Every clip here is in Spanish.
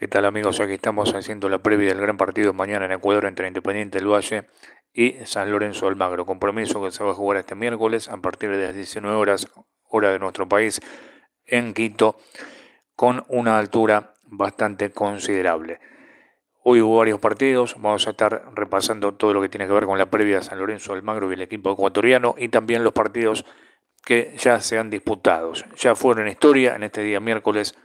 ¿Qué tal amigos? Aquí estamos haciendo la previa del gran partido mañana en Ecuador entre Independiente del Valle y San Lorenzo Almagro. Compromiso que se va a jugar este miércoles a partir de las 19 horas, hora de nuestro país, en Quito, con una altura bastante considerable. Hoy hubo varios partidos, vamos a estar repasando todo lo que tiene que ver con la previa de San Lorenzo Almagro y el equipo ecuatoriano y también los partidos que ya se han disputado. Ya fueron en historia en este día miércoles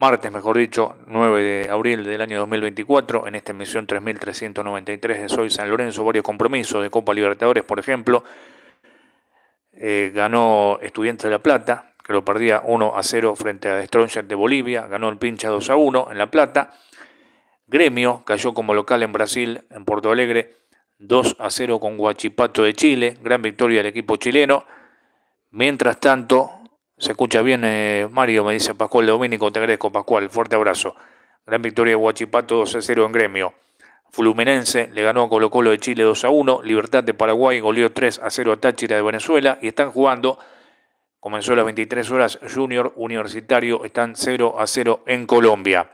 martes, mejor dicho, 9 de abril del año 2024, en esta emisión 3393 de Soy San Lorenzo, varios compromisos de Copa Libertadores, por ejemplo. Eh, ganó Estudiantes de La Plata, que lo perdía 1 a 0 frente a Stronger de Bolivia, ganó el Pincha 2 a 1 en La Plata. Gremio cayó como local en Brasil, en Porto Alegre, 2 a 0 con Guachipato de Chile, gran victoria del equipo chileno. Mientras tanto, se escucha bien, eh, Mario, me dice Pascual Domínico, te agradezco, Pascual. Fuerte abrazo. Gran victoria de Huachipato 2 a 0 en gremio. Fluminense le ganó a Colo Colo de Chile 2 a 1. Libertad de Paraguay goleó 3 a 0 a Táchira de Venezuela. Y están jugando, comenzó a las 23 horas, Junior Universitario, están 0 a 0 en Colombia.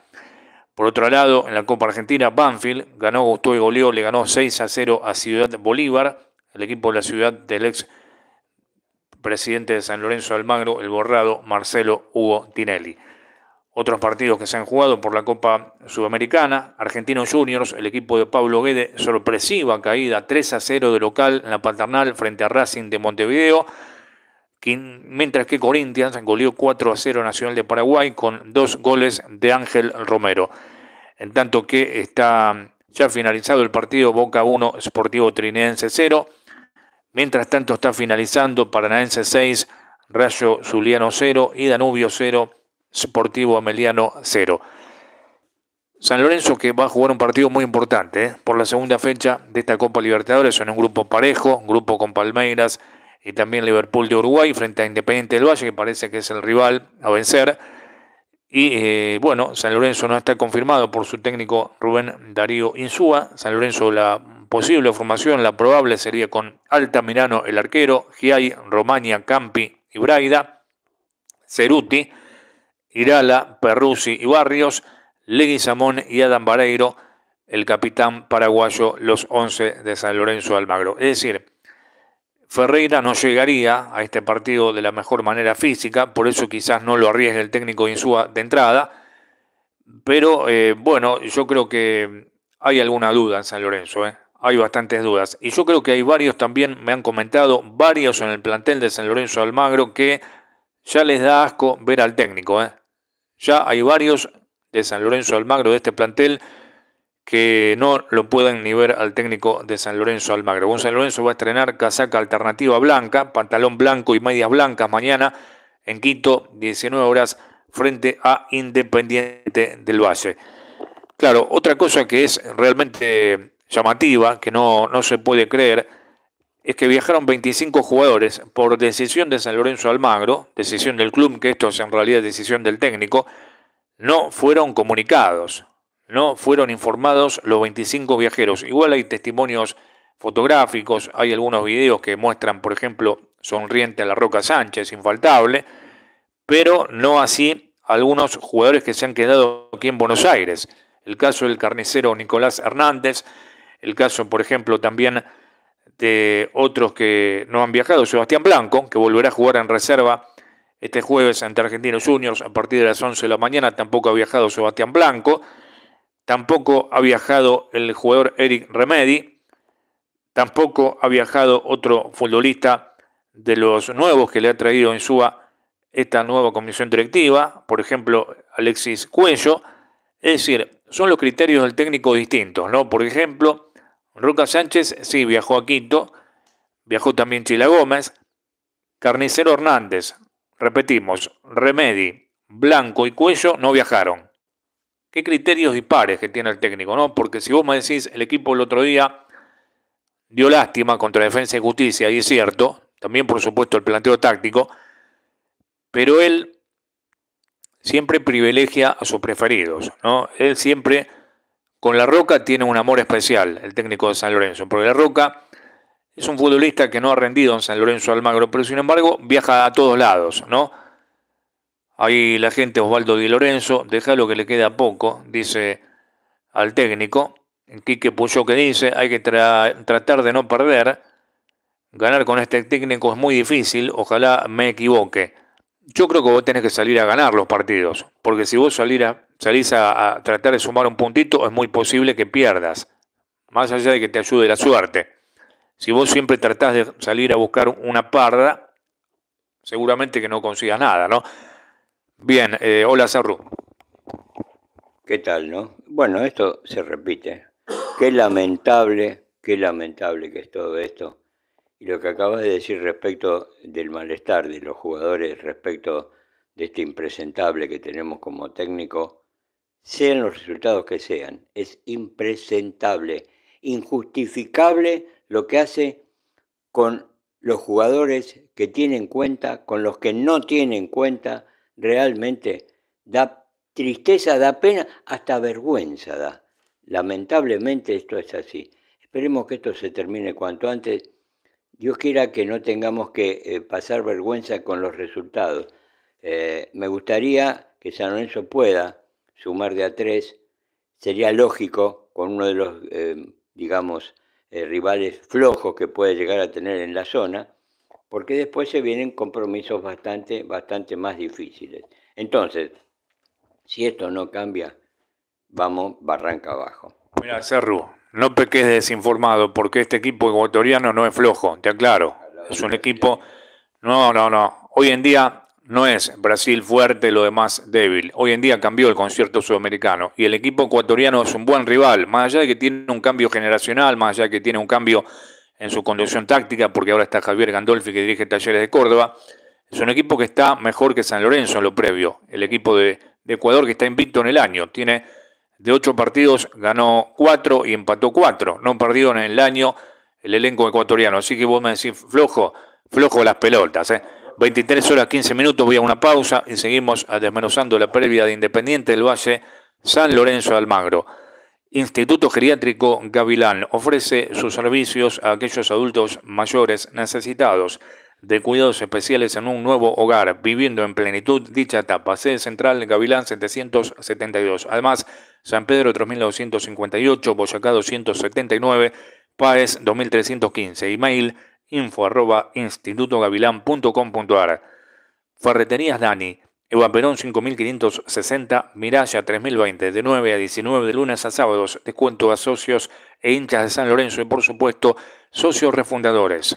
Por otro lado, en la Copa Argentina, Banfield ganó, gustó y goleó, le ganó 6 a 0 a Ciudad Bolívar, el equipo de la ciudad del ex presidente de San Lorenzo Almagro, el borrado Marcelo Hugo Tinelli. Otros partidos que se han jugado por la Copa Sudamericana, Argentinos Juniors, el equipo de Pablo Guede, sorpresiva caída 3 a 0 de local en la Paternal frente a Racing de Montevideo, mientras que Corinthians goleó 4 a 0 Nacional de Paraguay con dos goles de Ángel Romero. En tanto que está ya finalizado el partido Boca 1, Sportivo Trinense 0. Mientras tanto está finalizando Paranaense 6, Rayo Zuliano 0 y Danubio 0, Sportivo Ameliano 0. San Lorenzo que va a jugar un partido muy importante ¿eh? por la segunda fecha de esta Copa Libertadores en un grupo parejo, un grupo con Palmeiras y también Liverpool de Uruguay frente a Independiente del Valle que parece que es el rival a vencer. Y eh, bueno, San Lorenzo no está confirmado por su técnico Rubén Darío Insúa. San Lorenzo la posible formación, la probable sería con Altamirano el arquero, Giai, Romagna, Campi y Braida, Ceruti, Irala, Perruzzi y Barrios, Leguizamón y Adam Vareiro, el capitán paraguayo, los 11 de San Lorenzo Almagro. Es decir, Ferreira no llegaría a este partido de la mejor manera física, por eso quizás no lo arriesgue el técnico Insúa de entrada, pero eh, bueno, yo creo que hay alguna duda en San Lorenzo. ¿eh? hay bastantes dudas. Y yo creo que hay varios también, me han comentado, varios en el plantel de San Lorenzo Almagro que ya les da asco ver al técnico. ¿eh? Ya hay varios de San Lorenzo Almagro de este plantel que no lo pueden ni ver al técnico de San Lorenzo Almagro. Gonzalo San Lorenzo va a estrenar casaca alternativa blanca, pantalón blanco y medias blancas mañana en Quito, 19 horas, frente a Independiente del Valle. Claro, otra cosa que es realmente llamativa, que no, no se puede creer, es que viajaron 25 jugadores por decisión de San Lorenzo Almagro, decisión del club, que esto es en realidad decisión del técnico, no fueron comunicados, no fueron informados los 25 viajeros. Igual hay testimonios fotográficos, hay algunos videos que muestran, por ejemplo, sonriente a la Roca Sánchez, infaltable, pero no así algunos jugadores que se han quedado aquí en Buenos Aires. El caso del carnicero Nicolás Hernández, el caso, por ejemplo, también de otros que no han viajado, Sebastián Blanco, que volverá a jugar en reserva este jueves ante Argentinos Juniors a partir de las 11 de la mañana, tampoco ha viajado Sebastián Blanco, tampoco ha viajado el jugador Eric Remedi, tampoco ha viajado otro futbolista de los nuevos que le ha traído en SUA esta nueva comisión directiva, por ejemplo, Alexis Cuello, es decir, son los criterios del técnico distintos, ¿no? Por ejemplo, Roca Sánchez, sí, viajó a Quito. Viajó también Chila Gómez. Carnicero Hernández, repetimos, Remedi, Blanco y Cuello no viajaron. Qué criterios dispares que tiene el técnico, ¿no? Porque si vos me decís, el equipo el otro día dio lástima contra Defensa y Justicia, y es cierto, también por supuesto el planteo táctico, pero él siempre privilegia a sus preferidos, ¿no? Él siempre con La Roca tiene un amor especial el técnico de San Lorenzo, porque La Roca es un futbolista que no ha rendido en San Lorenzo Almagro, pero sin embargo viaja a todos lados, ¿no? Ahí la gente, Osvaldo Di Lorenzo, deja lo que le queda poco, dice al técnico. Quique Puyo que dice, hay que tratar de no perder. Ganar con este técnico es muy difícil, ojalá me equivoque. Yo creo que vos tenés que salir a ganar los partidos, porque si vos salís a, salís a, tratar de sumar un puntito, es muy posible que pierdas, más allá de que te ayude la suerte. Si vos siempre tratás de salir a buscar una parda, seguramente que no consigas nada, ¿no? Bien, eh, hola Sarru. ¿Qué tal, no? Bueno, esto se repite. Qué lamentable, qué lamentable que es todo esto. Y lo que acabas de decir respecto del malestar de los jugadores, respecto de este impresentable que tenemos como técnico, sean los resultados que sean. Es impresentable, injustificable lo que hace con los jugadores que tienen cuenta, con los que no tienen cuenta, realmente da tristeza, da pena, hasta vergüenza da. Lamentablemente esto es así. Esperemos que esto se termine cuanto antes. Dios quiera que no tengamos que eh, pasar vergüenza con los resultados. Eh, me gustaría que San Lorenzo pueda sumar de a tres, sería lógico con uno de los, em, digamos, eh, rivales flojos que puede llegar a tener en la zona, porque después se vienen compromisos bastante, bastante más difíciles. Entonces, si esto no cambia, vamos barranca abajo. Mira, Cerro, no peques desinformado, porque este equipo ecuatoriano no es flojo, te aclaro. Es un equipo... No, no, no. Hoy en día no es Brasil fuerte, lo demás débil. Hoy en día cambió el concierto sudamericano y el equipo ecuatoriano es un buen rival, más allá de que tiene un cambio generacional, más allá de que tiene un cambio en su conducción táctica, porque ahora está Javier Gandolfi que dirige Talleres de Córdoba. Es un equipo que está mejor que San Lorenzo en lo previo, el equipo de, Ecuador que está invicto en el año. Tiene de ocho partidos, ganó cuatro y empató cuatro. No perdido en el año el elenco ecuatoriano. Así que vos me decís flojo, flojo las pelotas. ¿eh? 23 horas 15 minutos, voy a una pausa y seguimos desmenuzando la previa de Independiente del Valle San Lorenzo Almagro. Instituto Geriátrico Gavilán ofrece sus servicios a aquellos adultos mayores necesitados de cuidados especiales en un nuevo hogar, viviendo en plenitud dicha etapa. Sede Central Gavilán 772. Además, San Pedro 3958, Boyacá 279, Páez 2315. Email info arroba Ferreterías Dani, Eva Perón 5560, Miralla 3020, de 9 a 19 de lunes a sábados, descuento a socios e hinchas de San Lorenzo y por supuesto socios refundadores.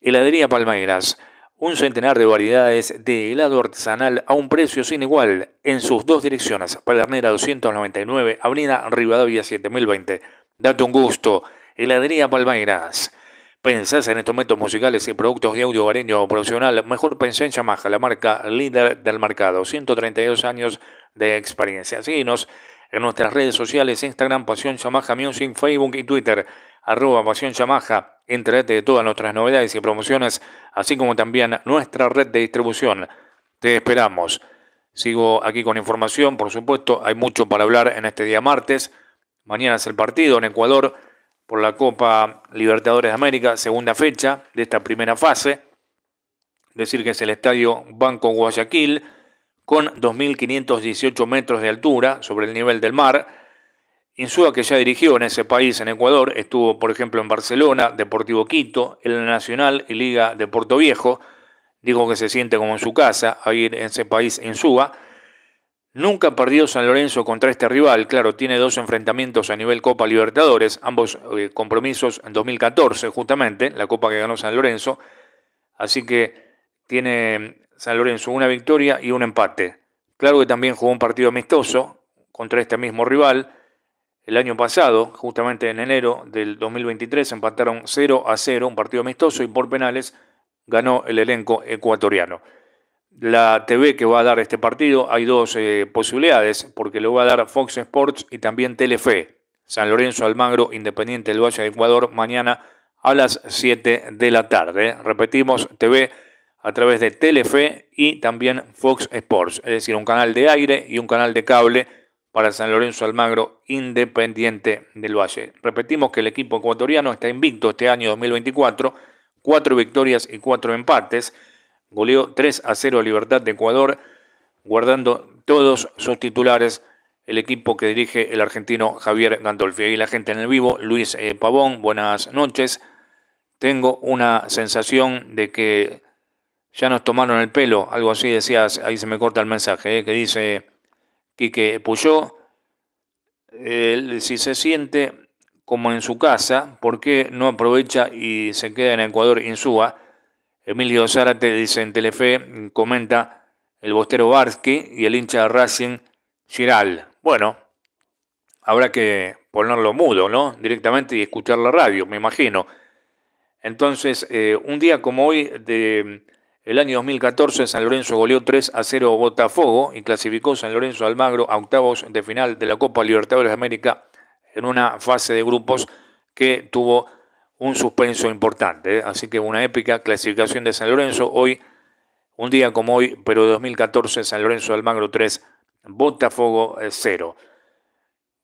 Heladería Palmeiras, un centenar de variedades de helado artesanal a un precio sin igual en sus dos direcciones, Palernera 299, Avenida Rivadavia 7020. Date un gusto, Heladería Palmeiras. Pensás en estos métodos musicales y productos de audio hogareño profesional, mejor pensé en Yamaha, la marca líder del mercado. 132 años de experiencia. Síguenos en nuestras redes sociales, Instagram, Pasión Yamaha Music, Facebook y Twitter, arroba Pasión Yamaha. Entérate de todas nuestras novedades y promociones, así como también nuestra red de distribución. Te esperamos. Sigo aquí con información, por supuesto, hay mucho para hablar en este día martes. Mañana es el partido en Ecuador por la Copa Libertadores de América, segunda fecha de esta primera fase. Decir que es el Estadio Banco Guayaquil, con 2.518 metros de altura sobre el nivel del mar. Insúa, que ya dirigió en ese país, en Ecuador, estuvo, por ejemplo, en Barcelona, Deportivo Quito, el Nacional y Liga de Puerto Viejo. Dijo que se siente como en su casa, ahí en ese país, Insúa. Nunca ha perdido San Lorenzo contra este rival, claro, tiene dos enfrentamientos a nivel Copa Libertadores, ambos eh, compromisos en 2014 justamente, la Copa que ganó San Lorenzo, así que tiene mm, San Lorenzo una victoria y un empate. Claro que también jugó un partido amistoso contra este mismo rival, el año pasado, justamente en enero del 2023, empataron 0 a 0, un partido amistoso y por penales ganó el elenco ecuatoriano la TV que va a dar este partido, hay dos eh, posibilidades, porque lo va a dar Fox Sports y también Telefe. San Lorenzo Almagro, Independiente del Valle de Ecuador, mañana a las 7 de la tarde. Repetimos, TV a través de Telefe y también Fox Sports, es decir, un canal de aire y un canal de cable para San Lorenzo Almagro, Independiente del Valle. Repetimos que el equipo ecuatoriano está invicto este año 2024, cuatro victorias y cuatro empates. Goleó 3 a 0 a Libertad de Ecuador, guardando todos sus titulares el equipo que dirige el argentino Javier Gandolfi. Y la gente en el vivo, Luis eh, Pavón, buenas noches. Tengo una sensación de que ya nos tomaron el pelo, algo así decías, ahí se me corta el mensaje, eh, que dice Quique Puyó, si se siente como en su casa, ¿por qué no aprovecha y se queda en Ecuador Insúa? Emilio Zárate dice en Telefe, comenta el bostero Barsky y el hincha Racing Giral. Bueno, habrá que ponerlo mudo, ¿no? Directamente y escuchar la radio, me imagino. Entonces, eh, un día como hoy de, el año 2014, San Lorenzo goleó 3 a 0 Botafogo y clasificó San Lorenzo Almagro a octavos de final de la Copa Libertadores de América en una fase de grupos que tuvo un suspenso importante. ¿eh? Así que una épica clasificación de San Lorenzo. Hoy, un día como hoy, pero 2014, San Lorenzo de Almagro 3, Botafogo 0. Eh,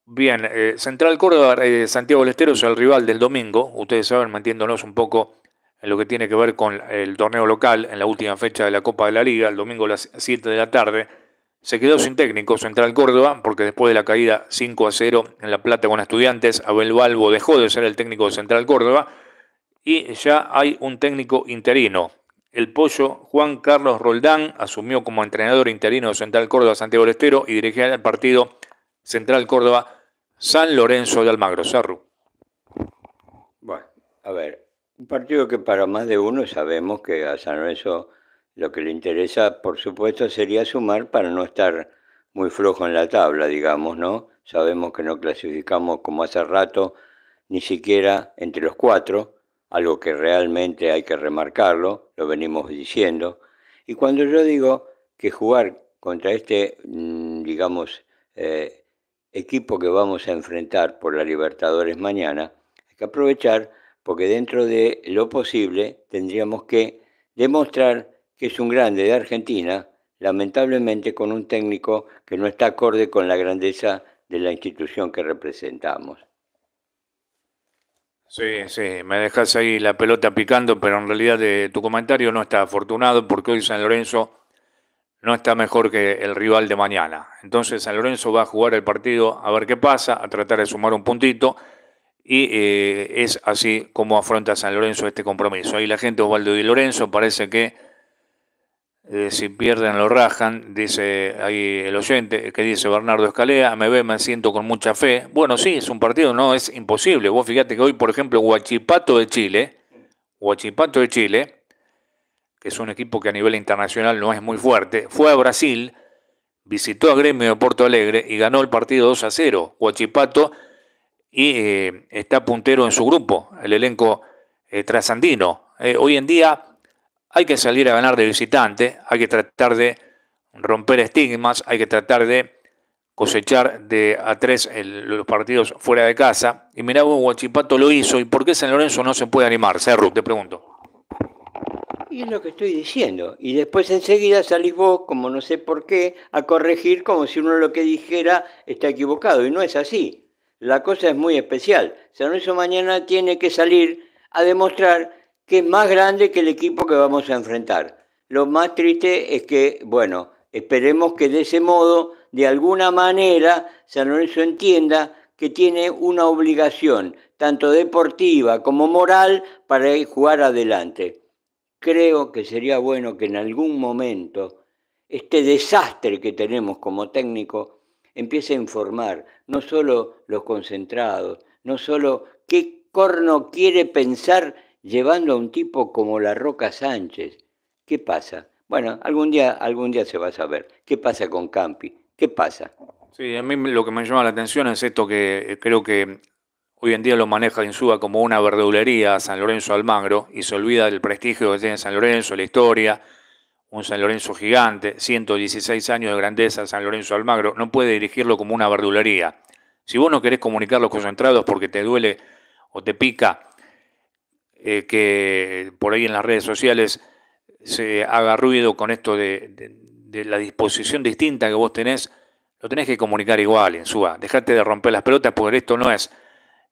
Bien, eh, Central Córdoba, Santiago del Estero es el rival del domingo. Ustedes saben, mantiéndonos un poco en lo que tiene que ver con el torneo local en la última fecha de la Copa de la Liga, el domingo a las 7 de la tarde. Se quedó sin técnico Central Córdoba porque después de la caída 5 a 0 en La Plata con Estudiantes, Abel Balbo dejó de ser el técnico de Central Córdoba y ya hay un técnico interino. El pollo Juan Carlos Roldán asumió como entrenador interino de Central Córdoba Santiago del y dirigía el partido Central Córdoba San Lorenzo de Almagro. Cerro. Bueno, a ver, un partido que para más de uno sabemos que a San Lorenzo lo que le interesa, por supuesto, sería sumar para no estar muy flojo en la tabla, digamos, ¿no? Sabemos que no clasificamos como hace rato, ni siquiera entre los cuatro, algo que realmente hay que remarcarlo, lo venimos diciendo. Y cuando yo digo que jugar contra este, mm, digamos, eh, equipo que vamos a enfrentar por la Libertadores mañana, hay que aprovechar porque dentro de lo posible tendríamos que demostrar que es un grande de Argentina, lamentablemente con un técnico que no está acorde con la grandeza de la institución que representamos. Sí, sí, me dejas ahí la pelota picando, pero en realidad eh, tu comentario no está afortunado porque hoy San Lorenzo no está mejor que el rival de mañana. Entonces San Lorenzo va a jugar el partido a ver qué pasa, a tratar de sumar un puntito y eh, es así como afronta San Lorenzo este compromiso. Ahí la gente Osvaldo y Lorenzo parece que eh, si pierden lo rajan, dice ahí el oyente, que dice Bernardo Escalera, me ve, me siento con mucha fe. Bueno, sí, es un partido, no es imposible. Vos fíjate que hoy, por ejemplo, Huachipato de Chile, Huachipato de Chile, que es un equipo que a nivel internacional no es muy fuerte, fue a Brasil, visitó a Gremio de Porto Alegre y ganó el partido 2 a 0. Huachipato y eh, está puntero en su grupo, el elenco eh, trasandino. hoy en día hay que salir a ganar de visitante, hay que tratar de romper estigmas, hay que tratar de cosechar de a tres los partidos fuera de casa. Y mira, vos, Guachipato lo hizo. ¿Y por qué San Lorenzo no se puede animar? Cerro, te pregunto. Y es lo que estoy diciendo. Y después enseguida salís vos, como no sé por qué, a corregir como si uno lo que dijera está equivocado. Y no es así. La cosa es muy especial. San Lorenzo mañana tiene que salir a demostrar que es más grande que el equipo que vamos a enfrentar. Lo más triste es que, bueno, esperemos que de ese modo, de alguna manera, San Lorenzo entienda que tiene una obligación, tanto deportiva como moral, para jugar adelante. Creo que sería bueno que en algún momento este desastre que tenemos como técnico empiece a informar no solo los concentrados, no solo qué corno quiere pensar llevando a un tipo como la Roca Sánchez. ¿Qué pasa? Bueno, algún día, algún día se va a saber. ¿Qué pasa con Campi? ¿Qué pasa? Sí, a mí lo que me llama la atención es esto que eh, creo que hoy en día lo maneja Insúa como una verdulería San Lorenzo Almagro y se olvida del prestigio que tiene San Lorenzo, la historia, un San Lorenzo gigante, 116 años de grandeza San Lorenzo Almagro, no puede dirigirlo como una verdulería. Si vos no querés comunicar los concentrados porque te duele o te pica eh, que por ahí en las redes sociales se haga ruido con esto de, la disposición distinta que vos tenés, lo tenés que comunicar igual, en suba. Dejate de romper las pelotas porque esto no es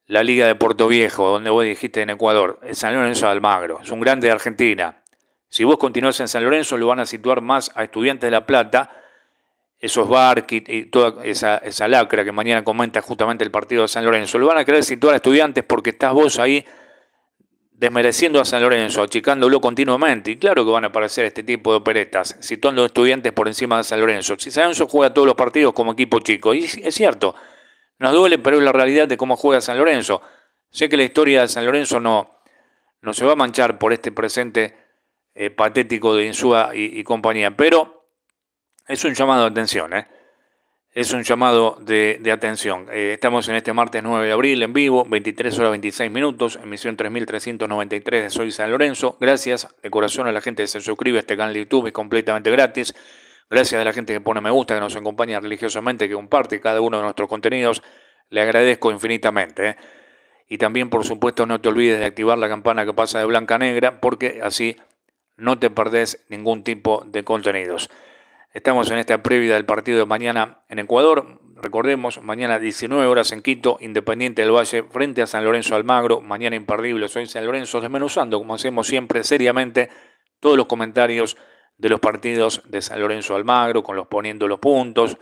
la Liga de Puerto Viejo, donde vos dijiste en Ecuador, es San Lorenzo de Almagro, es un grande de Argentina. Si vos continuás en San Lorenzo, lo van a situar más a Estudiantes de La Plata, esos bar y toda esa, esa lacra que mañana comenta justamente el partido de San Lorenzo. Lo van a querer situar a Estudiantes porque estás vos ahí desmereciendo a San Lorenzo, achicándolo continuamente. Y claro que van a aparecer este tipo de operetas, los estudiantes por encima de San Lorenzo. Si San Lorenzo juega todos los partidos como equipo chico, y es cierto, nos duele, pero es la realidad de cómo juega San Lorenzo. Sé que la historia de San Lorenzo no, no se va a manchar por este presente eh, patético de Insúa y, y, compañía, pero es un llamado de atención, ¿eh? es un llamado de, atención. Eh, estamos en este martes 9 de abril en vivo, 23 horas 26 minutos, emisión 3393 de Soy San Lorenzo. Gracias de corazón a la gente que se suscribe a este canal de YouTube, es completamente gratis. Gracias a la gente que pone me gusta, que nos acompaña religiosamente, que comparte cada uno de nuestros contenidos. Le agradezco infinitamente. Eh. Y también, por supuesto, no te olvides de activar la campana que pasa de blanca a negra, porque así no te perdés ningún tipo de contenidos. Estamos en esta previa del partido de mañana en Ecuador. Recordemos, mañana 19 horas en Quito, Independiente del Valle, frente a San Lorenzo Almagro. Mañana imperdible, soy San Lorenzo, desmenuzando, como hacemos siempre, seriamente, todos los comentarios de los partidos de San Lorenzo Almagro, con los poniendo los puntos,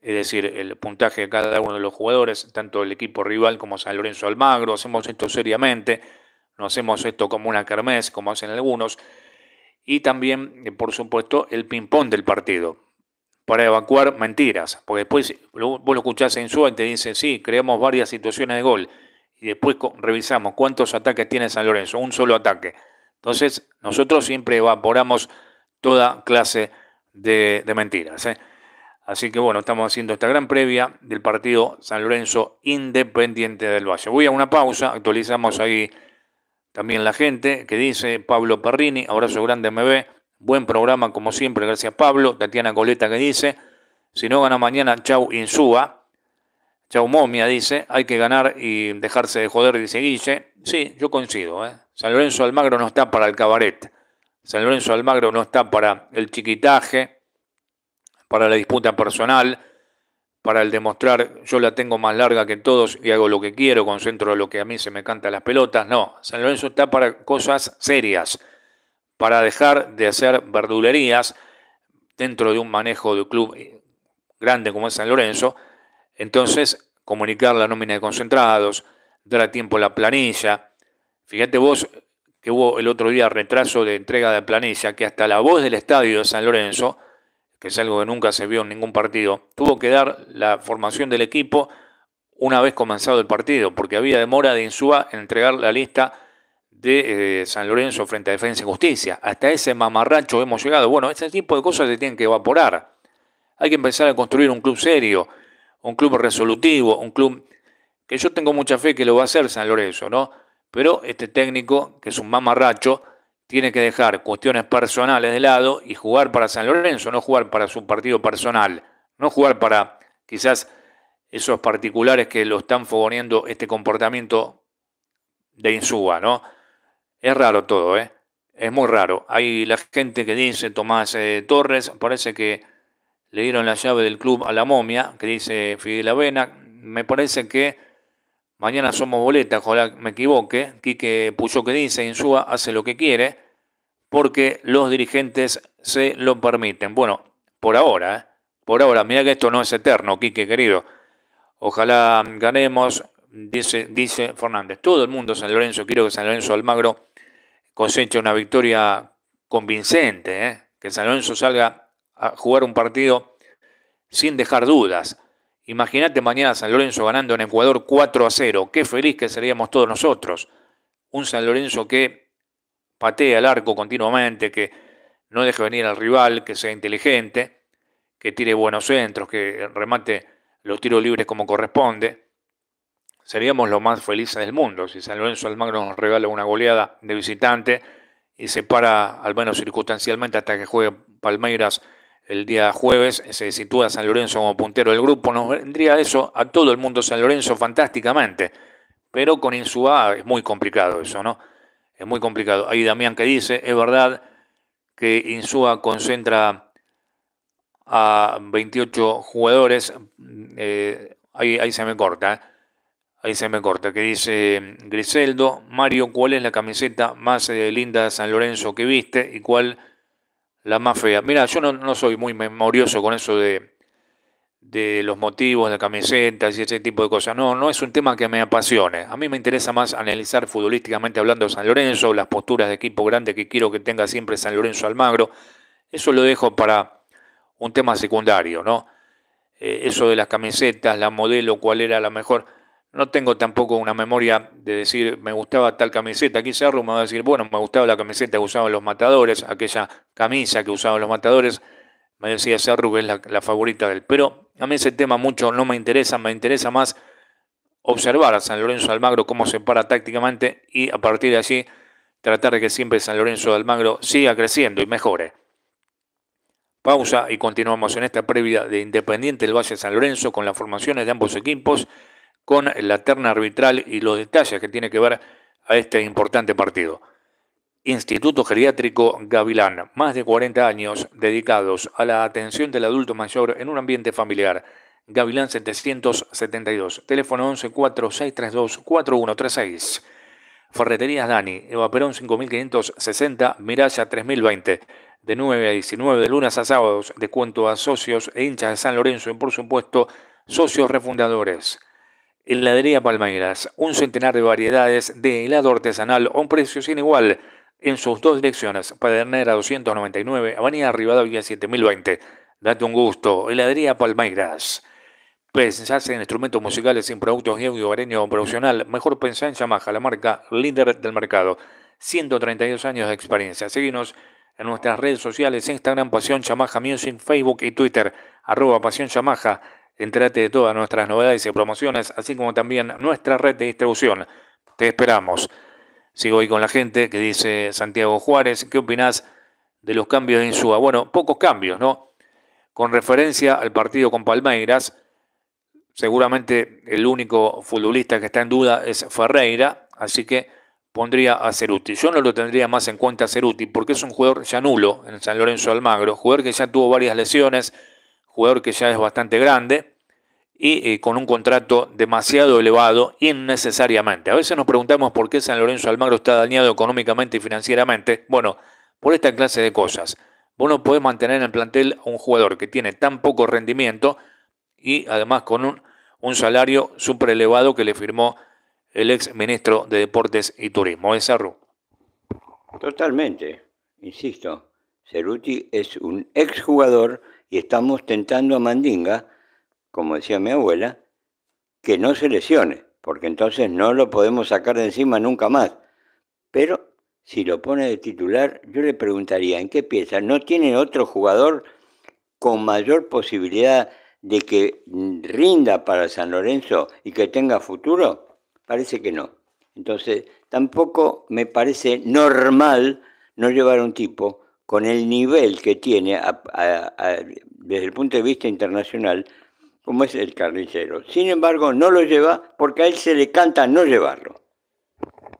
es decir, el puntaje de cada uno de los jugadores, tanto el equipo rival como San Lorenzo Almagro. Hacemos esto seriamente, no hacemos esto como una kermés, como hacen algunos y también, eh, por supuesto, el ping-pong del partido para evacuar mentiras, porque después vos lo escuchás en suerte, y te dice, sí, creamos varias situaciones de gol, y después revisamos cuántos ataques tiene San Lorenzo, un solo ataque. Entonces, nosotros siempre evaporamos toda clase de, mentiras. ¿eh? Así que bueno, estamos haciendo esta gran previa del partido San Lorenzo Independiente del Valle. Voy a una pausa, actualizamos ahí también la gente que dice, Pablo Perrini, abrazo grande ve. buen programa como siempre, gracias Pablo. Tatiana Coleta que dice, si no gana mañana, chau Insúa. Chau Momia dice, hay que ganar y dejarse de joder, dice Guille. Sí, yo coincido. ¿eh? San Lorenzo Almagro no está para el cabaret. San Lorenzo Almagro no está para el chiquitaje, para la disputa personal para el demostrar yo la tengo más larga que todos y hago lo que quiero, concentro lo que a mí se me canta las pelotas. No, San Lorenzo está para cosas serias, para dejar de hacer verdulerías dentro de un manejo de un club grande como es San Lorenzo. Entonces, comunicar la nómina de concentrados, dar a tiempo la planilla. Fíjate vos que hubo el otro día retraso de entrega de planilla, que hasta la voz del estadio de San Lorenzo que es algo que nunca se vio en ningún partido, tuvo que dar la formación del equipo una vez comenzado el partido, porque había demora de Insúa en entregar la lista de eh, San Lorenzo frente a Defensa y Justicia. Hasta ese mamarracho hemos llegado. Bueno, ese tipo de cosas se tienen que evaporar. Hay que empezar a construir un club serio, un club resolutivo, un club que yo tengo mucha fe que lo va a hacer San Lorenzo, ¿no? Pero este técnico, que es un mamarracho, tiene que dejar cuestiones personales de lado y jugar para San Lorenzo, no jugar para su partido personal, no jugar para quizás esos particulares que lo están fogoneando este comportamiento de Insúa, ¿no? Es raro todo, ¿eh? Es muy raro. Hay la gente que dice Tomás eh, Torres, parece que le dieron la llave del club a la momia, que dice Fidel Avena. Me parece que Mañana somos boletas, ojalá me equivoque. Quique puso que dice, Insúa hace lo que quiere porque los dirigentes se lo permiten. Bueno, por ahora, ¿eh? por ahora, mira que esto no es eterno, Quique querido. Ojalá ganemos, dice, dice Fernández. Todo el mundo, San Lorenzo, quiero que San Lorenzo Almagro coseche una victoria convincente, ¿eh? que San Lorenzo salga a jugar un partido sin dejar dudas. Imagínate mañana San Lorenzo ganando en Ecuador 4 a 0. Qué feliz que seríamos todos nosotros. Un San Lorenzo que patea el arco continuamente, que no deje venir al rival, que sea inteligente, que tire buenos centros, que remate los tiros libres como corresponde. Seríamos los más felices del mundo si San Lorenzo Almagro nos regala una goleada de visitante y se para, al menos circunstancialmente, hasta que juegue Palmeiras el día jueves eh, se sitúa San Lorenzo como puntero del grupo. Nos vendría eso a todo el mundo San Lorenzo fantásticamente, pero con insua es muy complicado eso, ¿no? Es muy complicado. Ahí Damián que dice, es verdad que Insúa concentra a 28 jugadores, mm, eh, ahí, se me corta, ¿eh? ahí se me corta, que dice mm, Griseldo, Mario, ¿cuál es la camiseta más linda de San Lorenzo que viste y cuál la más fea. Mira, yo no, soy muy memorioso con eso de, de los motivos de camisetas y ese tipo de cosas. No, no es un tema que me apasione. A mí me interesa más analizar futbolísticamente hablando San Lorenzo, las posturas de equipo grande que quiero que tenga siempre San Lorenzo Almagro. Eso lo dejo para un tema secundario, ¿no? Eh, eso de las camisetas, la modelo, cuál era la mejor no tengo tampoco una memoria de decir me gustaba tal camiseta. aquí se me va a decir, bueno, me gustaba la camiseta que usaban los matadores, aquella camisa que usaban los matadores. Me decía Serru que es la, favorita de él. Pero a mí ese tema mucho no me interesa, me interesa más observar a San Lorenzo de Almagro cómo se para tácticamente y a partir de allí tratar de que siempre San Lorenzo de Almagro siga creciendo y mejore. Pausa y continuamos en esta previa de Independiente del Valle de San Lorenzo con las formaciones de ambos equipos con la terna arbitral y los detalles que tiene que ver a este importante partido. Instituto Geriátrico Gavilán, más de 40 años dedicados a la atención del adulto mayor en un ambiente familiar. Gavilán 772, teléfono 11-4632-4136. Ferreterías Dani, Evaperón 5560, Miralla 3020. De 9 a 19, de lunes a sábados, descuento a socios e hinchas de San Lorenzo y, por supuesto, socios refundadores. Heladería Palmeiras, un centenar de variedades de helado artesanal a un precio sin igual en sus dos direcciones, Padernera 299, Avenida Rivadavia 7020. Date un gusto, Heladería Palmeiras. Pensás en instrumentos musicales sin productos y audio areño profesional, mejor pensá en Yamaha, la marca líder del mercado. 132 años de experiencia. Seguimos en nuestras redes sociales, Instagram, Pasión Yamaha Music, Facebook y Twitter, arroba Pasión Yamaha. Entrate de todas nuestras novedades y promociones, así como también nuestra red de distribución. Te esperamos. Sigo hoy con la gente que dice Santiago Juárez, ¿qué opinás de los cambios de Insúa? Bueno, pocos cambios, ¿no? Con referencia al partido con Palmeiras, seguramente el único futbolista que está en duda es Ferreira, así que pondría a Ceruti. Yo no lo tendría más en cuenta a Ceruti porque es un jugador ya nulo en San Lorenzo Almagro, jugador que ya tuvo varias lesiones, jugador que ya es bastante grande y eh, con un contrato demasiado elevado innecesariamente. A veces nos preguntamos por qué San Lorenzo Almagro está dañado económicamente y financieramente. Bueno, por esta clase de cosas. Vos no podés mantener en el plantel a un jugador que tiene tan poco rendimiento y además con un, un salario súper elevado que le firmó el ex ministro de Deportes y Turismo, de Totalmente, insisto, Ceruti es un ex jugador y estamos tentando a Mandinga, como decía mi abuela, que no se lesione, porque entonces no lo podemos sacar de encima nunca más. Pero si lo pone de titular, yo le preguntaría, ¿en qué pieza? ¿No tiene otro jugador con mayor posibilidad de que rinda para San Lorenzo y que tenga futuro? Parece que no. Entonces, tampoco me parece normal no llevar a un tipo con el nivel que tiene desde el punto de vista internacional, como es el carnicero. Sin embargo, no lo lleva porque a él se le canta no llevarlo.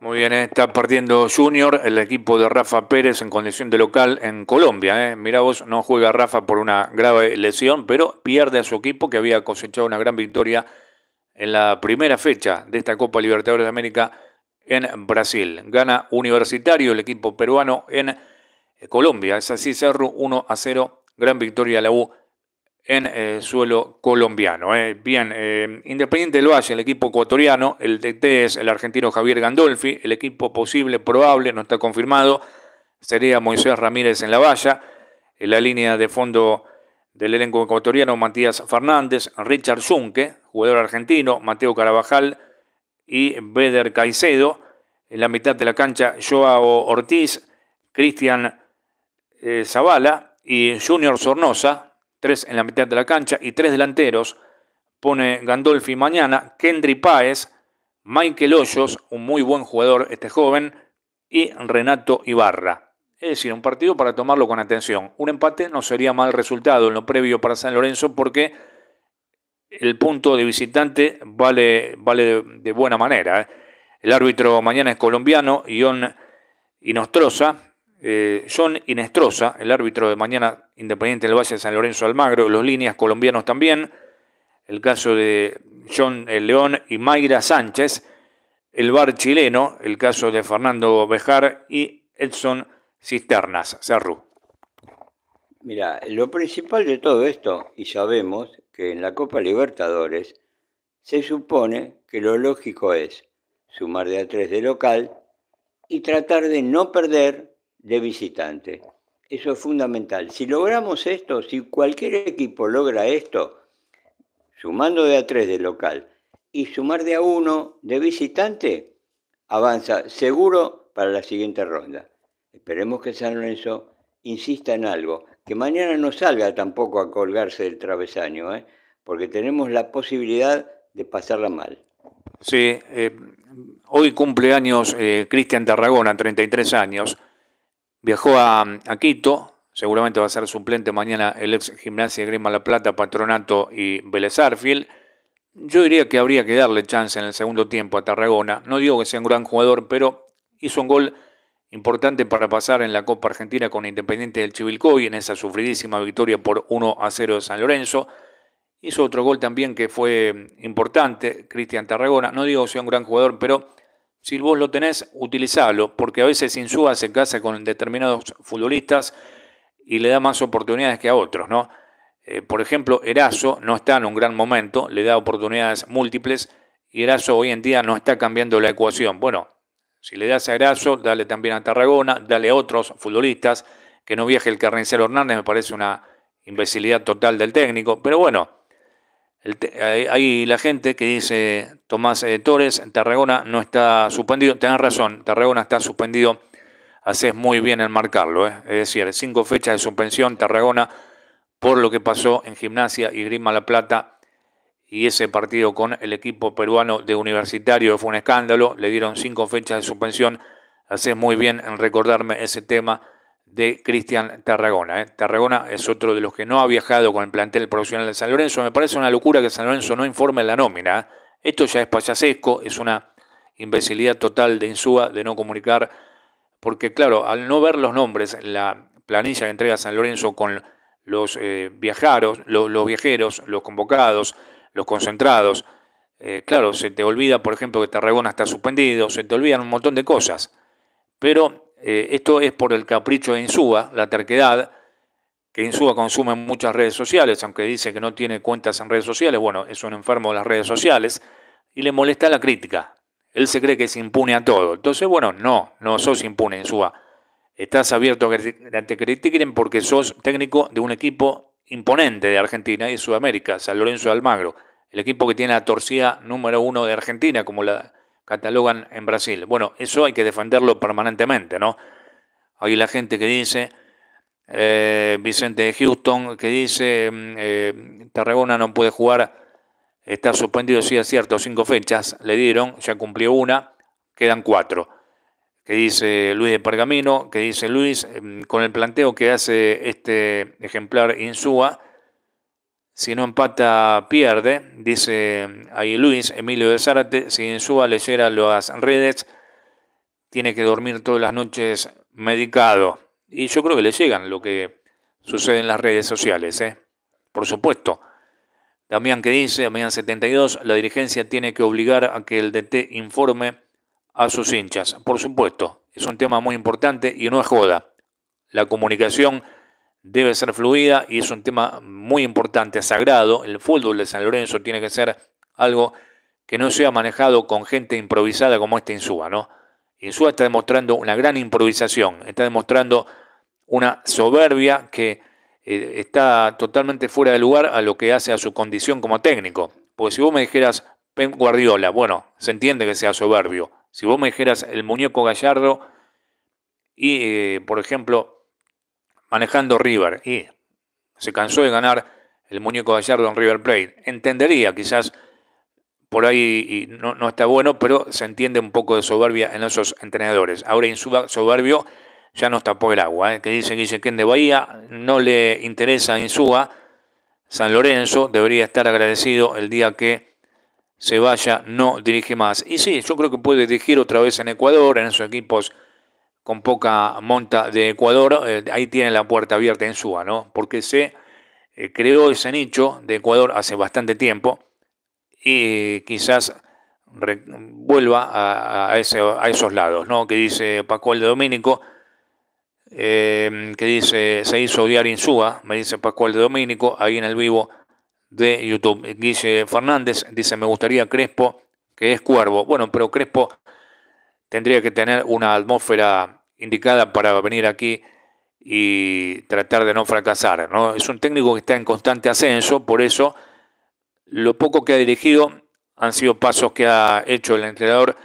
Muy bien, eh, está partiendo Junior, el equipo de Rafa Pérez en condición de local en Colombia. mira eh. Mirá vos, no juega Rafa por una grave lesión, pero pierde a su equipo que había cosechado una gran victoria en la primera fecha de esta Copa Libertadores de América en Brasil. Gana Universitario, el equipo peruano en eh, Colombia. Es así, Cerro 1 a 0, gran victoria la U en eh, suelo colombiano. Eh. Bien, Independiente del Valle, el equipo ecuatoriano, el DT es el argentino Javier Gandolfi, el equipo posible, probable, no está confirmado, sería Moisés Ramírez en la valla, en la línea de fondo del elenco ecuatoriano Matías Fernández, Richard Zunque, jugador argentino, Mateo Carabajal y Beder Caicedo, en la mitad de la cancha Joao Ortiz, Cristian eh, Zavala y Junior Sornosa, tres en la mitad de la cancha y tres delanteros, pone Gandolfi mañana, Kendry Páez, Michael Hoyos, un muy buen jugador este joven, y Renato Ibarra. Es decir, un partido para tomarlo con atención. Un empate no sería mal resultado en lo previo para San Lorenzo porque el punto de visitante vale, vale de buena manera. ¿eh? El árbitro mañana es colombiano, Ion Inostroza, eh, John Inestrosa, el árbitro de mañana Independiente del Valle de San Lorenzo Almagro, los líneas colombianos también, el caso de John eh, León y Mayra Sánchez, el bar chileno, el caso de Fernando Bejar y Edson Cisternas, Cerru. Mira, lo principal de todo esto, y sabemos que en la Copa Libertadores se supone que lo lógico es sumar de a tres de local y tratar de no perder de visitante. Eso es fundamental. Si logramos esto, si cualquier equipo logra esto, sumando de a tres de local y sumar de a uno de visitante, avanza seguro para la siguiente ronda. Esperemos que San Lorenzo insista en algo, que mañana no salga tampoco a colgarse del travesaño, ¿eh? porque tenemos la posibilidad de pasarla mal. Sí, eh, hoy cumple años eh, Cristian Tarragona, 33 años. Viajó a, Quito, seguramente va a ser suplente mañana el ex gimnasia de Grima La Plata, Patronato y Vélez Yo diría que habría que darle chance en el segundo tiempo a Tarragona. No digo que sea un gran jugador, pero hizo un gol importante para pasar en la Copa Argentina con Independiente del Chivilcoy en esa sufridísima victoria por 1 a 0 de San Lorenzo. Hizo otro gol también que fue importante, Cristian Tarragona. No digo que sea un gran jugador, pero si vos lo tenés, utilizalo, porque a veces Insúa se casa con determinados futbolistas y le da más oportunidades que a otros, ¿no? Eh, por ejemplo, Erazo no está en un gran momento, le da oportunidades múltiples y Erazo hoy en día no está cambiando la ecuación. Bueno, si le das a Erazo, dale también a Tarragona, dale a otros futbolistas, que no viaje el carnicero Hernández, me parece una imbecilidad total del técnico, pero bueno hay, la gente que dice Tomás eh, Torres, Tarragona no está suspendido. Tenés razón, Tarragona está suspendido. Haces muy bien en marcarlo. ¿eh? Es decir, cinco fechas de suspensión, Tarragona, por lo que pasó en Gimnasia y Grima La Plata y ese partido con el equipo peruano de Universitario fue un escándalo. Le dieron cinco fechas de suspensión. Haces muy bien en recordarme ese tema de Cristian Tarragona. ¿eh? Tarragona es otro de los que no ha viajado con el plantel profesional de San Lorenzo. Me parece una locura que San Lorenzo no informe la nómina. ¿eh? Esto ya es payasesco, es una imbecilidad total de Insúa de no comunicar, porque claro, al no ver los nombres, la planilla que entrega San Lorenzo con los eh, los viajeros, los convocados, los concentrados, claro, se te olvida, por ejemplo, que Tarragona está suspendido, se te olvidan un montón de cosas. Pero eh, esto es por el capricho de Insúa, la terquedad, que Insúa consume en muchas redes sociales, aunque dice que no tiene cuentas en redes sociales, bueno, es un enfermo de las redes sociales, y le molesta la crítica. Él se cree que es impune a todo. Entonces, bueno, no, no sos impune, Insúa. Estás abierto a que te critiquen porque sos técnico de un equipo imponente de Argentina y Sudamérica, San Lorenzo de Almagro, el equipo que tiene la torcida número uno de Argentina, como la catalogan en Brasil. Bueno, eso hay que defenderlo permanentemente, ¿no? Hay la gente que dice, eh, Vicente de Houston, que dice, mm, eh, Tarragona no puede jugar, está suspendido, sí es cierto, cinco fechas le dieron, ya cumplió una, quedan cuatro. Que dice Luis de Pergamino, que dice Luis, mm, con el planteo que hace este ejemplar Insúa, si no empata, pierde, dice ahí Luis Emilio de Zárate. Si en Suba leyera las redes, tiene que dormir todas las noches medicado. Y yo creo que le llegan lo que sucede en las redes sociales, ¿eh? por supuesto. También que dice, Damián 72, la dirigencia tiene que obligar a que el DT informe a sus hinchas. Por supuesto, es un tema muy importante y no es joda. La comunicación debe ser fluida y es un tema muy importante, sagrado. El fútbol de San Lorenzo tiene que ser algo que no sea manejado con gente improvisada como este Insúa, ¿no? Insúa está demostrando una gran improvisación, está demostrando una soberbia que eh, está totalmente fuera de lugar a lo que hace a su condición como técnico. Porque si vos me dijeras Pep Guardiola, bueno, se entiende que sea soberbio. Si vos me dijeras el muñeco Gallardo y, eh, por ejemplo, manejando River. Y se cansó de ganar el muñeco Gallardo en River Plate. Entendería, quizás por ahí no, está bueno, pero se entiende un poco de soberbia en esos entrenadores. Ahora Insuba, soberbio, ya nos tapó el agua. ¿eh? Que dice Ken de Bahía, no le interesa a San Lorenzo debería estar agradecido el día que se vaya, no dirige más. Y sí, yo creo que puede dirigir otra vez en Ecuador, en esos equipos con poca monta de Ecuador, eh, ahí tiene la puerta abierta en Suba, ¿no? Porque se eh, creó ese nicho de Ecuador hace bastante tiempo y eh, quizás vuelva a, esos lados, ¿no? Que dice Pascual de Domínico, em, que dice, se hizo odiar en sua. me dice Pascual de Domínico, ahí en el vivo de YouTube. dice Fernández dice, me gustaría Crespo, que es cuervo. Bueno, pero Crespo tendría que tener una atmósfera indicada para venir aquí y tratar de no fracasar. ¿no? Es un técnico que está en constante ascenso, por eso lo poco que ha dirigido han sido pasos que ha hecho el entrenador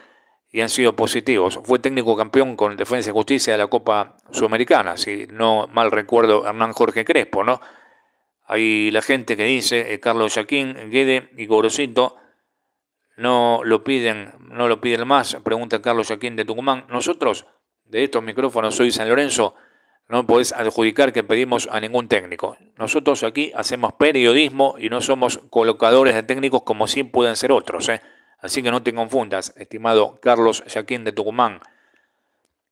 y han sido positivos. Fue técnico campeón con Defensa y Justicia de la Copa Sudamericana, si no mal recuerdo Hernán Jorge Crespo, ¿no? Hay la gente que dice eh, Carlos Jaquín, Guede y Gorosito no lo piden, no lo piden más, pregunta Carlos Jaquín de Tucumán. Nosotros, de estos micrófonos, soy San Lorenzo, no podés adjudicar que pedimos a ningún técnico. Nosotros aquí hacemos periodismo y no somos colocadores de técnicos como sí pueden ser otros. ¿eh? Así que no te confundas, estimado Carlos Jaquín de Tucumán,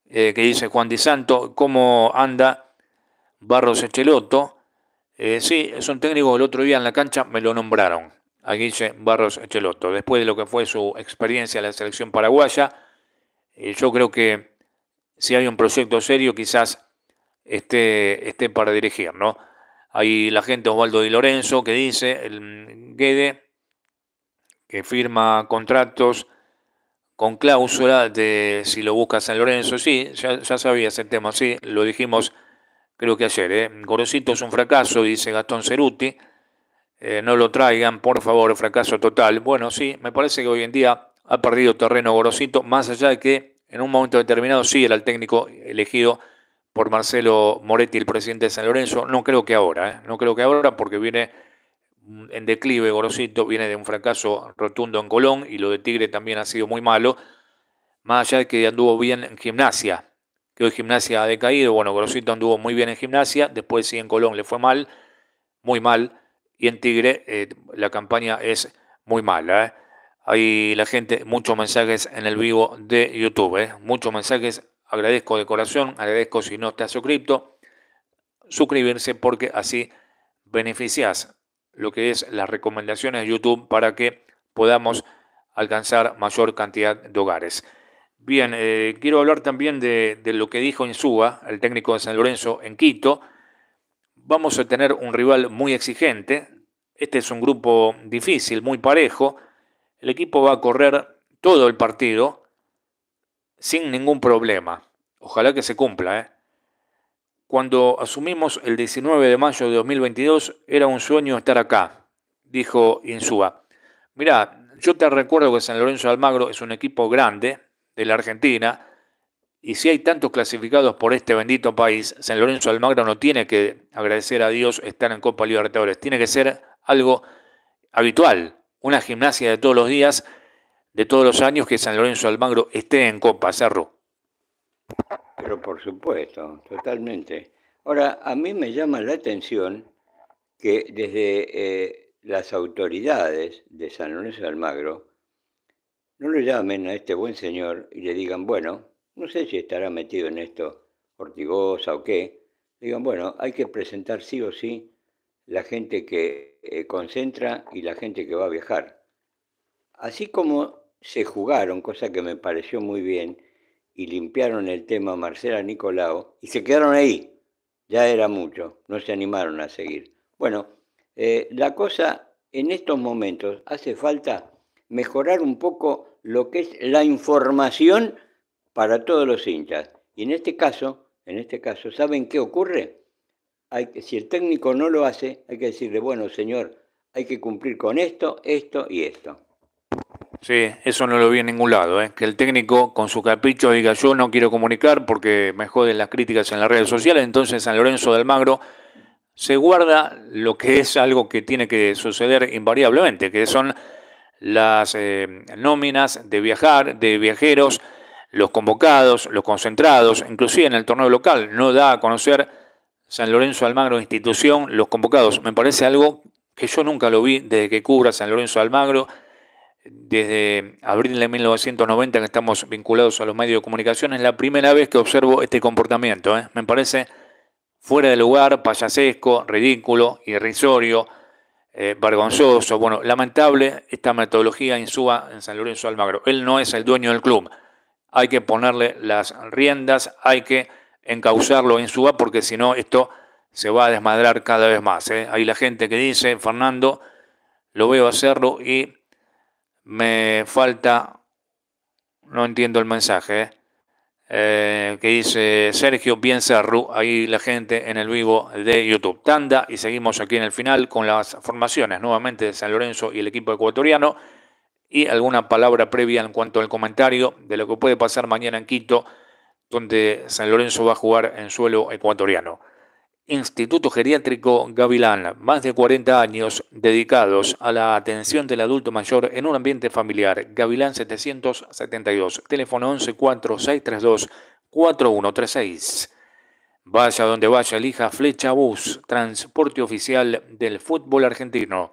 eh, que dice Juan Di Santo, ¿cómo anda Barros Echeloto? Eh, sí, es un técnico el otro día en la cancha me lo nombraron a Guille Barros Echeloto. Después de lo que fue su experiencia en la selección paraguaya, eh, yo creo que si hay un proyecto serio, quizás esté, esté para dirigir, ¿no? Hay la gente Osvaldo Di Lorenzo que dice, el mm, Guede, que firma contratos con cláusula de si lo busca San Lorenzo. Sí, ya, sabía ese tema, sí, lo dijimos creo que ayer. ¿eh? Gorosito es un fracaso, dice Gastón Ceruti. Eh, no lo traigan, por favor, fracaso total. Bueno, sí, me parece que hoy en día ha perdido terreno Gorosito, más allá de que en un momento determinado sí era el técnico elegido por Marcelo Moretti, el presidente de San Lorenzo. No creo que ahora, ¿eh? no creo que ahora porque viene en declive Gorosito, viene de un fracaso rotundo en Colón y lo de Tigre también ha sido muy malo, más allá de que anduvo bien en gimnasia, que hoy gimnasia ha decaído, bueno, Gorosito anduvo muy bien en gimnasia, después sí en Colón le fue mal, muy mal y en Tigre eh, la campaña es muy mala. ¿eh? Hay la gente, muchos mensajes en el vivo de YouTube, ¿eh? muchos mensajes. Agradezco de corazón, agradezco si no estás suscrito, suscribirse porque así beneficias lo que es las recomendaciones de YouTube para que podamos alcanzar mayor cantidad de hogares. Bien, quiero hablar también de, lo que dijo en Suba el técnico de San Lorenzo en Quito vamos a tener un rival muy exigente. Este es un grupo difícil, muy parejo. El equipo va a correr todo el partido sin ningún problema. Ojalá que se cumpla. ¿eh? Cuando asumimos el 19 de mayo de 2022 era un sueño estar acá, dijo Insúa. Mirá, yo te recuerdo que San Lorenzo de Almagro es un equipo grande de la Argentina y si hay tantos clasificados por este bendito país, San Lorenzo Almagro no tiene que agradecer a Dios estar en Copa Libertadores. Tiene que ser algo habitual, una gimnasia de todos los días, de todos los años que San Lorenzo Almagro esté en Copa, Cerro. Pero por supuesto, totalmente. Ahora, a mí me llama la atención que desde eh, las autoridades de San Lorenzo Almagro no le llamen a este buen señor y le digan, bueno, no sé si estará metido en esto Ortigosa o qué, digan, bueno, hay que presentar sí o sí la gente que eh, concentra y la gente que va a viajar. Así como se jugaron, cosa que me pareció muy bien, y limpiaron el tema Marcela Nicolao, y se quedaron ahí, ya era mucho, no se animaron a seguir. Bueno, eh, la cosa en estos momentos hace falta mejorar un poco lo que es la información para todos los hinchas. Y en este caso, en este caso, ¿saben qué ocurre? Hay que, si el técnico no lo hace, hay que decirle, bueno, señor, hay que cumplir con esto, esto y esto. Sí, eso no lo vi en ningún lado, ¿eh? que el técnico con su capricho diga yo no quiero comunicar porque me joden las críticas en las redes sociales, entonces San Lorenzo del Magro se guarda lo que es algo que tiene que suceder invariablemente, que son las eh, nóminas de viajar, de viajeros los convocados, los concentrados, inclusive en el torneo local, no da a conocer San Lorenzo Almagro institución, los convocados. Me parece algo que yo nunca lo vi desde que cubra San Lorenzo Almagro, desde abril de 1990 que estamos vinculados a los medios de comunicación, es la primera vez que observo este comportamiento. ¿eh? Me parece fuera de lugar, payasesco, ridículo, irrisorio, eh, vergonzoso, bueno, lamentable esta metodología insuba en San Lorenzo Almagro. Él no es el dueño del club hay que ponerle las riendas, hay que encauzarlo en su porque si no, esto se va a desmadrar cada vez más. ¿eh? Hay la gente que dice, Fernando, lo veo hacerlo y me falta, no entiendo el mensaje, ¿eh? Eh, que dice Sergio piensa ahí la gente en el vivo de YouTube. Tanda y seguimos aquí en el final con las formaciones nuevamente de San Lorenzo y el equipo ecuatoriano y alguna palabra previa en cuanto al comentario de lo que puede pasar mañana en Quito, donde San Lorenzo va a jugar en suelo ecuatoriano. Instituto Geriátrico Gavilán, más de 40 años dedicados a la atención del adulto mayor en un ambiente familiar. Gavilán 772, teléfono 1146324136. Vaya donde vaya, elija Flecha Bus, transporte oficial del fútbol argentino.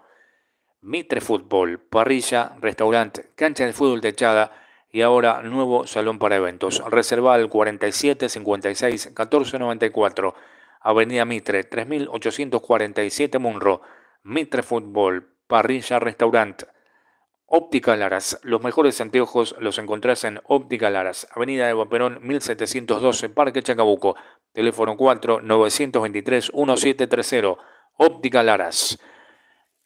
Mitre Fútbol, parrilla, restaurante, cancha de fútbol techada y ahora nuevo salón para eventos. Reserva al 47 56 14 94, Avenida Mitre, 3847 Munro. Mitre Fútbol, parrilla, restaurante. Óptica Laras. Los mejores anteojos los encontrás en Óptica Laras, Avenida de Perón 1712, Parque Chacabuco. Teléfono 4 923 1730. Óptica Laras.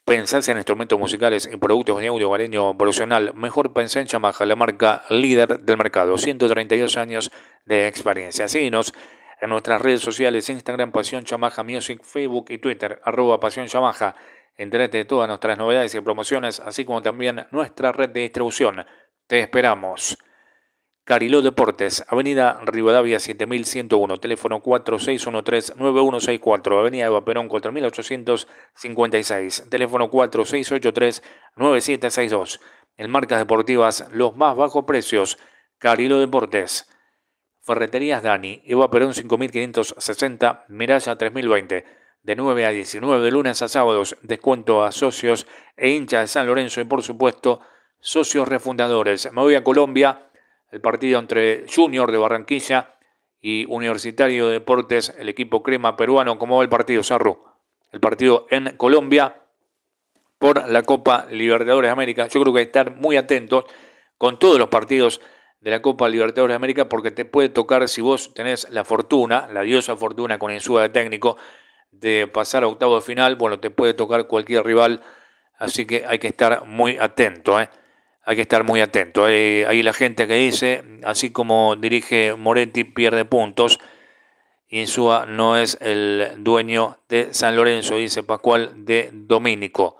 Pensarse en instrumentos musicales y productos de audio o profesional, mejor pensar en Yamaha, la marca líder del mercado. 132 años de experiencia. Síguenos en nuestras redes sociales, Instagram, Pasión Yamaha Music, Facebook y Twitter, arroba Pasión Yamaha. Entérate de todas nuestras novedades y promociones, así como también nuestra red de distribución. Te esperamos. Cariló Deportes, Avenida Rivadavia 7101, teléfono 4613-9164, Avenida Eva Perón 4856, teléfono 4683-9762. En marcas deportivas, los más bajos precios, Cariló Deportes. Ferreterías Dani, Eva Perón 5560, Miralla 3020. De 9 a 19, de lunes a sábados, descuento a socios e hinchas de San Lorenzo y por supuesto, socios refundadores. Me voy a Colombia el partido entre Junior de Barranquilla y Universitario de Deportes, el equipo crema peruano. ¿Cómo va el partido, Sarro? El partido en Colombia por la Copa Libertadores de América. Yo creo que hay que estar muy atentos con todos los partidos de la Copa Libertadores de América porque te puede tocar si vos tenés la fortuna, la diosa fortuna con el de técnico de pasar a octavo de final, bueno, te puede tocar cualquier rival, así que hay que estar muy atento. ¿eh? hay que estar muy atento. Hay, eh, la gente que dice, así como dirige Moretti, pierde puntos. Insúa no es el dueño de San Lorenzo, dice Pascual de Domínico.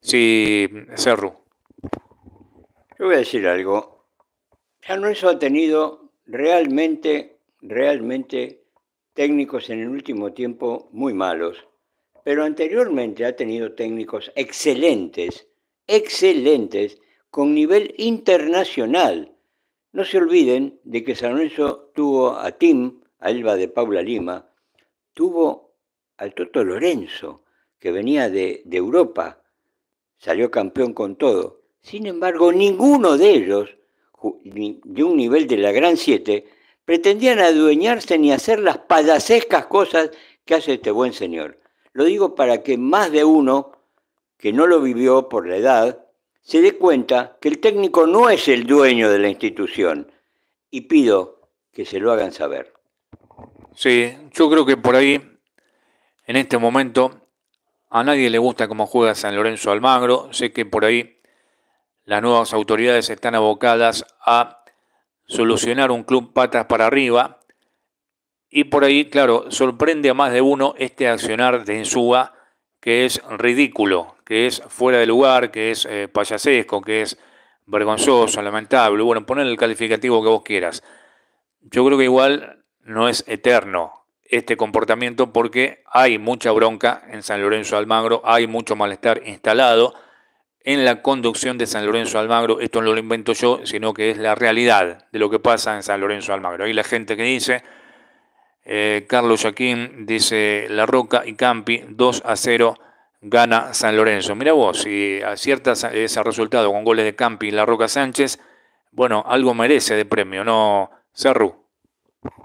Sí, Cerru. Yo voy a decir algo. San Lorenzo ha tenido realmente, realmente técnicos en el último tiempo muy malos, pero anteriormente ha tenido técnicos excelentes, excelentes con nivel internacional. No se olviden de que San Lorenzo tuvo a Tim, a Elba de Paula Lima, tuvo al Toto Lorenzo, que venía de, Europa, salió campeón con todo. Sin embargo, ninguno de ellos, de un nivel de la Gran siete, pretendían adueñarse ni hacer las payasescas cosas que hace este buen señor. Lo digo para que más de uno que no lo vivió por la edad se dé cuenta que el técnico no es el dueño de la institución y pido que se lo hagan saber. Sí, yo creo que por ahí, en este momento, a nadie le gusta cómo juega San Lorenzo Almagro. Sé que por ahí las nuevas autoridades están abocadas a solucionar un club patas para arriba. Y por ahí, claro, sorprende a más de uno este accionar de su que es ridículo, que es fuera de lugar, que es eh, payasesco, que es vergonzoso, lamentable. Bueno, poner el calificativo que vos quieras. Yo creo que igual no es eterno este comportamiento porque hay mucha bronca en San Lorenzo Almagro, hay mucho malestar instalado en la conducción de San Lorenzo Almagro. Esto no lo invento yo, sino que es la realidad de lo que pasa en San Lorenzo Almagro. Hay la gente que dice eh, Carlos Joaquín dice La Roca y Campi 2 a 0 gana San Lorenzo. Mira vos, si aciertas ese resultado con goles de Campi y La Roca Sánchez, bueno, algo merece de premio, ¿no, Cerru?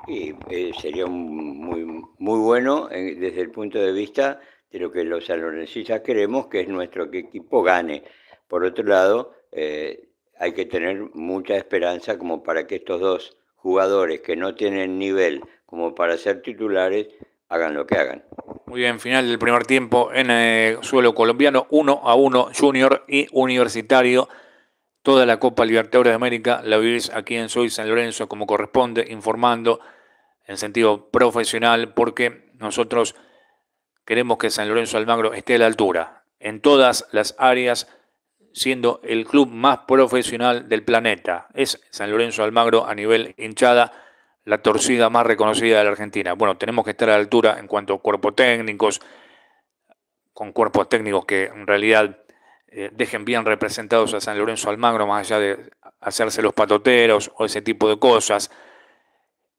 Y eh, sería muy, muy bueno eh, desde el punto de vista de lo que los sanlorencistas queremos, que es nuestro equipo gane. Por otro lado, hay que tener mucha esperanza como para que estos dos jugadores que no tienen nivel como para ser titulares, hagan lo que hagan. Muy bien, final del primer tiempo en el eh, suelo colombiano, 1 a 1 junior y universitario. Toda la Copa Libertadores de América la vivís aquí en Soy San Lorenzo como corresponde, informando en sentido profesional, porque nosotros queremos que San Lorenzo Almagro esté a la altura, en todas las áreas, siendo el club más profesional del planeta. Es San Lorenzo Almagro a nivel hinchada la torcida más reconocida de la Argentina. Bueno, tenemos que estar a la altura en cuanto a cuerpos técnicos, con cuerpos técnicos que en realidad eh, dejen bien representados a San Lorenzo Almagro, más allá de hacerse los patoteros o ese tipo de cosas,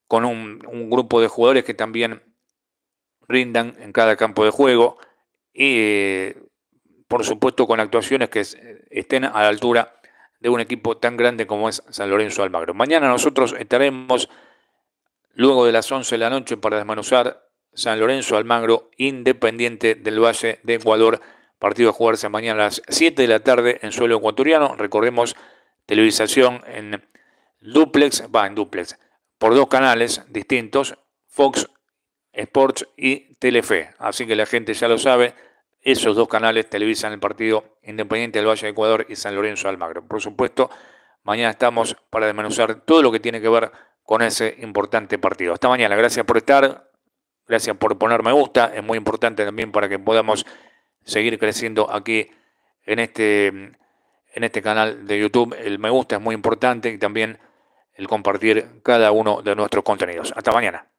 con un, grupo de jugadores que también rindan en cada campo de juego y, por supuesto, con actuaciones que estén a la altura de un equipo tan grande como es San Lorenzo Almagro. Mañana nosotros estaremos luego de las 11 de la noche para desmanuzar San Lorenzo Almagro Independiente del Valle de Ecuador. Partido a jugarse mañana a las 7 de la tarde en suelo ecuatoriano. Recordemos, televisación en duplex, va en duplex, por dos canales distintos, Fox Sports y Telefe. Así que la gente ya lo sabe, esos dos canales televisan el partido Independiente del Valle de Ecuador y San Lorenzo Almagro. Por supuesto, mañana estamos para desmanuzar todo lo que tiene que ver con ese importante partido. Hasta mañana, gracias por estar, gracias por poner me gusta, es muy importante también para que podamos seguir creciendo aquí en este, en este canal de YouTube. El me gusta es muy importante y también el compartir cada uno de nuestros contenidos. Hasta mañana.